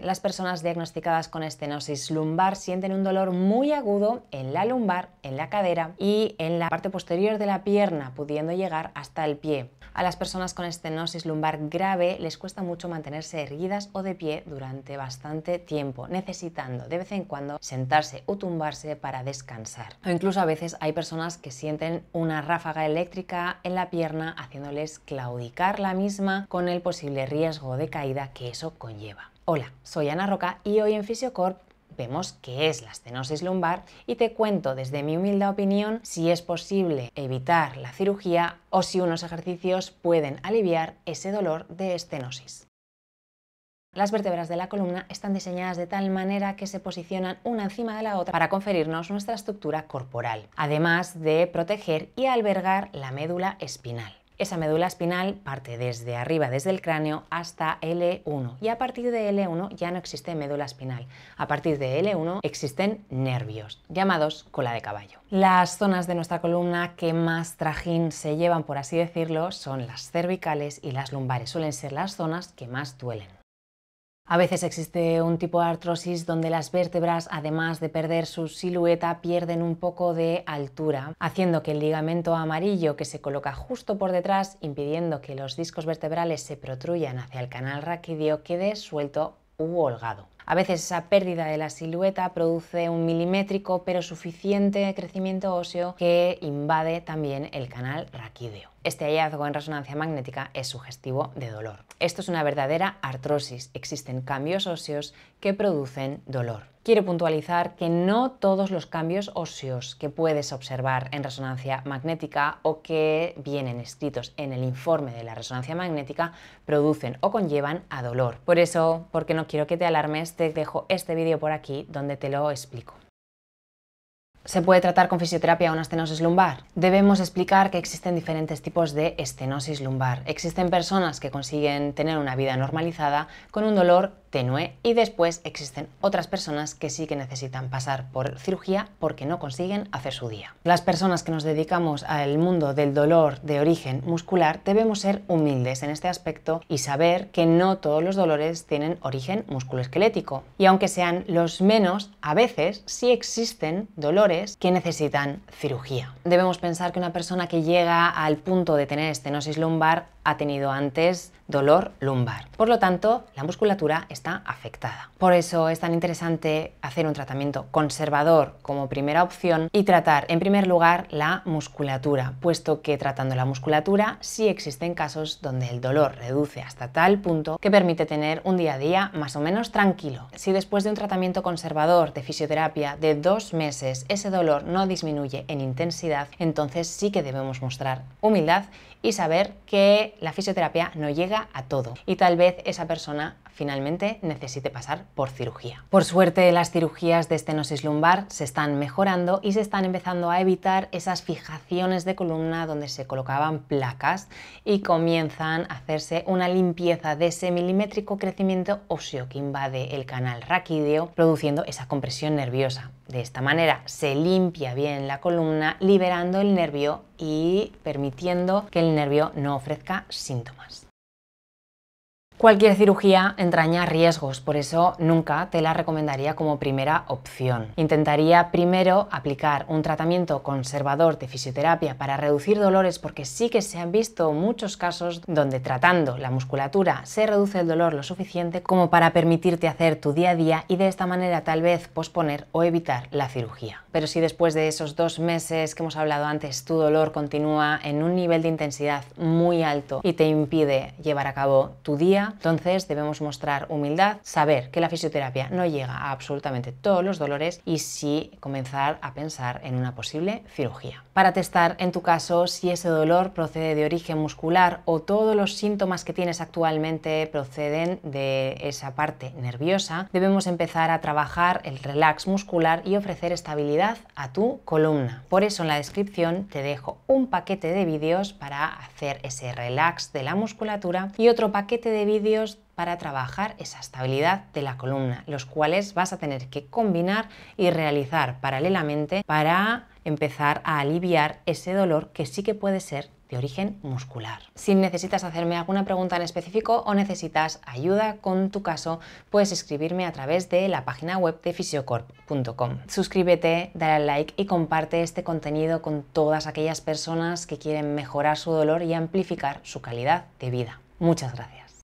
Las personas diagnosticadas con estenosis lumbar sienten un dolor muy agudo en la lumbar, en la cadera y en la parte posterior de la pierna, pudiendo llegar hasta el pie. A las personas con estenosis lumbar grave les cuesta mucho mantenerse erguidas o de pie durante bastante tiempo, necesitando de vez en cuando sentarse o tumbarse para descansar. O incluso a veces hay personas que sienten una ráfaga eléctrica en la pierna haciéndoles claudicar la misma con el posible riesgo de caída que eso conlleva. Hola, soy Ana Roca y hoy en Fisiocorp vemos qué es la estenosis lumbar y te cuento desde mi humilde opinión si es posible evitar la cirugía o si unos ejercicios pueden aliviar ese dolor de estenosis. Las vértebras de la columna están diseñadas de tal manera que se posicionan una encima de la otra para conferirnos nuestra estructura corporal, además de proteger y albergar la médula espinal. Esa médula espinal parte desde arriba, desde el cráneo, hasta L1 y a partir de L1 ya no existe médula espinal. A partir de L1 existen nervios, llamados cola de caballo. Las zonas de nuestra columna que más trajín se llevan, por así decirlo, son las cervicales y las lumbares. Suelen ser las zonas que más duelen. A veces existe un tipo de artrosis donde las vértebras, además de perder su silueta, pierden un poco de altura, haciendo que el ligamento amarillo que se coloca justo por detrás, impidiendo que los discos vertebrales se protruyan hacia el canal raquídeo, quede suelto u holgado. A veces esa pérdida de la silueta produce un milimétrico pero suficiente crecimiento óseo que invade también el canal raquídeo. Este hallazgo en resonancia magnética es sugestivo de dolor. Esto es una verdadera artrosis. Existen cambios óseos que producen dolor. Quiero puntualizar que no todos los cambios óseos que puedes observar en resonancia magnética o que vienen escritos en el informe de la resonancia magnética producen o conllevan a dolor. Por eso, porque no quiero que te alarmes, te este, dejo este vídeo por aquí donde te lo explico. ¿Se puede tratar con fisioterapia una estenosis lumbar? Debemos explicar que existen diferentes tipos de estenosis lumbar. Existen personas que consiguen tener una vida normalizada con un dolor tenue y después existen otras personas que sí que necesitan pasar por cirugía porque no consiguen hacer su día. Las personas que nos dedicamos al mundo del dolor de origen muscular debemos ser humildes en este aspecto y saber que no todos los dolores tienen origen musculoesquelético y aunque sean los menos, a veces sí existen dolores que necesitan cirugía. Debemos pensar que una persona que llega al punto de tener estenosis lumbar ha tenido antes dolor lumbar. Por lo tanto, la musculatura está afectada. Por eso es tan interesante hacer un tratamiento conservador como primera opción y tratar en primer lugar la musculatura, puesto que tratando la musculatura sí existen casos donde el dolor reduce hasta tal punto que permite tener un día a día más o menos tranquilo. Si después de un tratamiento conservador de fisioterapia de dos meses ese dolor no disminuye en intensidad, entonces sí que debemos mostrar humildad y saber que la fisioterapia no llega a todo y tal vez esa persona finalmente necesite pasar por cirugía. Por suerte, las cirugías de estenosis lumbar se están mejorando y se están empezando a evitar esas fijaciones de columna donde se colocaban placas y comienzan a hacerse una limpieza de ese milimétrico crecimiento óseo que invade el canal raquídeo, produciendo esa compresión nerviosa. De esta manera se limpia bien la columna, liberando el nervio y permitiendo que el nervio no ofrezca síntomas. Cualquier cirugía entraña riesgos, por eso nunca te la recomendaría como primera opción. Intentaría primero aplicar un tratamiento conservador de fisioterapia para reducir dolores porque sí que se han visto muchos casos donde tratando la musculatura se reduce el dolor lo suficiente como para permitirte hacer tu día a día y de esta manera tal vez posponer o evitar la cirugía. Pero si después de esos dos meses que hemos hablado antes tu dolor continúa en un nivel de intensidad muy alto y te impide llevar a cabo tu día, entonces debemos mostrar humildad, saber que la fisioterapia no llega a absolutamente todos los dolores y sí comenzar a pensar en una posible cirugía. Para testar en tu caso si ese dolor procede de origen muscular o todos los síntomas que tienes actualmente proceden de esa parte nerviosa, debemos empezar a trabajar el relax muscular y ofrecer estabilidad a tu columna. Por eso en la descripción te dejo un paquete de vídeos para hacer ese relax de la musculatura y otro paquete de vídeos para trabajar esa estabilidad de la columna, los cuales vas a tener que combinar y realizar paralelamente para empezar a aliviar ese dolor que sí que puede ser de origen muscular. Si necesitas hacerme alguna pregunta en específico o necesitas ayuda con tu caso, puedes escribirme a través de la página web de fisiocorp.com. Suscríbete, dale al like y comparte este contenido con todas aquellas personas que quieren mejorar su dolor y amplificar su calidad de vida. Muchas gracias.